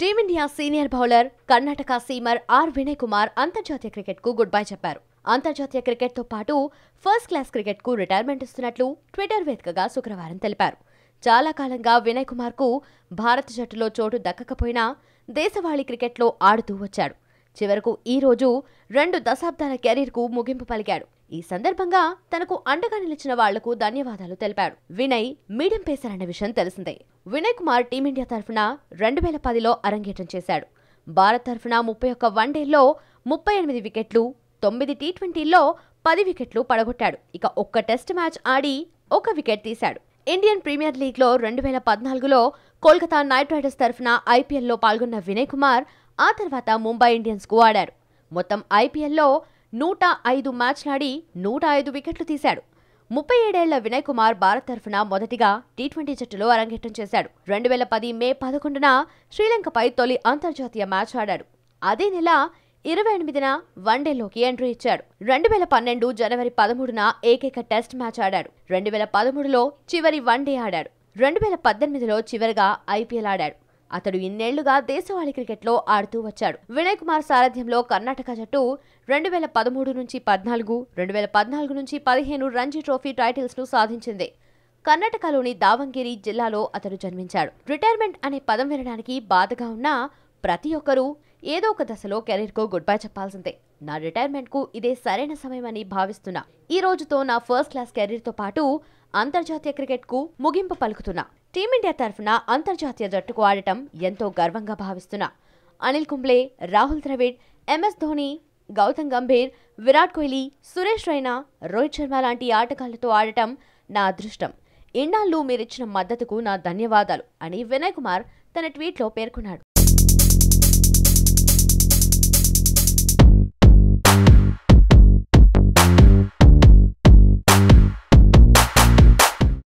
team India senior bowler Karnataka seamer R Vinay Kumar అంతర్జాతీయ క్రికెట్కు goodbye చెప్పారు అంతర్జాతీయ క్రికెట్తో పాటు ఫస్ట్ క్లాస్ క్రికెట్కు రిటైర్మెంట్ ఇస్తున్నట్లు ట్విట్టర్ వేదికగా శుక్రవారం తెలిపారు చాలా కాలంగా వినయ్ కుమార్కు భారత జట్టులో చోటు దక్కకపోయినా దేశవాళీ క్రికెట్లో ఆడుతూ వచ్చాడు చివరకు ఈరోజు రెండు దశాబ్దాల కెరీర్కు ముగింపు పలికాడు ఈ సందర్భంగా తనకు అండగా నిలిచిన వాళ్లకు ధన్యవాదాలు తెలిపాడు వినయ్ మీడియం పేసర్ విషయం తెలిసిందే వినయ్ కుమార్ టీమిండియా తరఫున రెండు వేల పదిలో అరంగేట్రం చేశాడు భారత్ తరఫున ముప్పై ఒక్క వన్డేల్లో ముప్పై ఎనిమిది వికెట్లు తొమ్మిది టీ ట్వంటీల్లో పది వికెట్లు పడగొట్టాడు ఇక ఒక్క టెస్ట్ మ్యాచ్ ఆడి ఒక వికెట్ తీశాడు ఇండియన్ ప్రీమియర్ లీగ్లో రెండు వేల పద్నాలుగులో కోల్కతా నైట్ రైడర్స్ తరఫున ఐపీఎల్లో పాల్గొన్న వినయ్ కుమార్ ఆ తర్వాత ముంబై ఇండియన్స్కు ఆడారు మొత్తం ఐపీఎల్లో నూట ఐదు మ్యాచ్లాడి నూట ఐదు వికెట్లు తీశాడు ముప్పై ఏడేళ్ల వినయ్ కుమార్ భారత్ తరఫున మొదటిగా టీ ట్వంటీ జట్టులో అరంగేటం చేశాడు రెండు వేల పది మే పదకొండున శ్రీలంకపై తొలి అంతర్జాతీయ మ్యాచ్ ఆడాడు అదే నెల ఇరవై ఎనిమిదిన వన్డేలోకి ఎంట్రీ ఇచ్చాడు రెండు వేల పన్నెండు జనవరి పదమూడున ఏకైక టెస్ట్ మ్యాచ్ ఆడాడు రెండు వేల పదమూడులో చివరి వన్డే ఆడాడు రెండు వేల పద్దెనిమిదిలో చివరిగా ఐపీఎల్ ఆడాడు అతడు ఇన్నేళ్లుగా దేశవాళీ క్రికెట్లో ఆడుతూ వచ్చాడు వినయ్ కుమార్ సారథ్యంలో కర్ణాటక జట్టు రెండు వేల పదమూడు నుంచి పద్నాలుగు రెండు వేల పద్నాలుగు నుంచి పదిహేను రంజీ ట్రోఫీ టైటిల్స్ను సాధించింది కర్ణాటకలోని దావంగిరి జిల్లాలో అతడు జన్మించాడు రిటైర్మెంట్ అనే పదం వినడానికి బాధగా ఉన్నా ప్రతి ఒక్కరూ ఏదో ఒక దశలో కెరీర్కు గుడ్ బై చెప్పాల్సిందే నా రిటైర్మెంట్కు ఇదే సరైన సమయమని భావిస్తున్నా ఈ రోజుతో నా ఫస్ట్ క్లాస్ కెరీర్తో పాటు అంతర్జాతీయ క్రికెట్కు ముగింపు పలుకుతున్నా టీమిండియా తరఫున అంతర్జాతీయ జట్టుకు ఆడటం ఎంతో గర్వంగా భావిస్తున్నా అనిల్ కుంబ్లే రాహుల్ ద్రవిడ్ ఎంఎస్ ధోని గౌతమ్ గంభీర్ విరాట్ కోహ్లీ సురేష్ రైనా రోహిత్ శర్మ లాంటి ఆటగాళ్లతో ఆడటం నా అదృష్టం ఇన్నాళ్ళు మీరిచ్చిన మద్దతుకు నా ధన్యవాదాలు అని వినయ్ కుమార్ తన ట్వీట్లో పేర్కొన్నాడు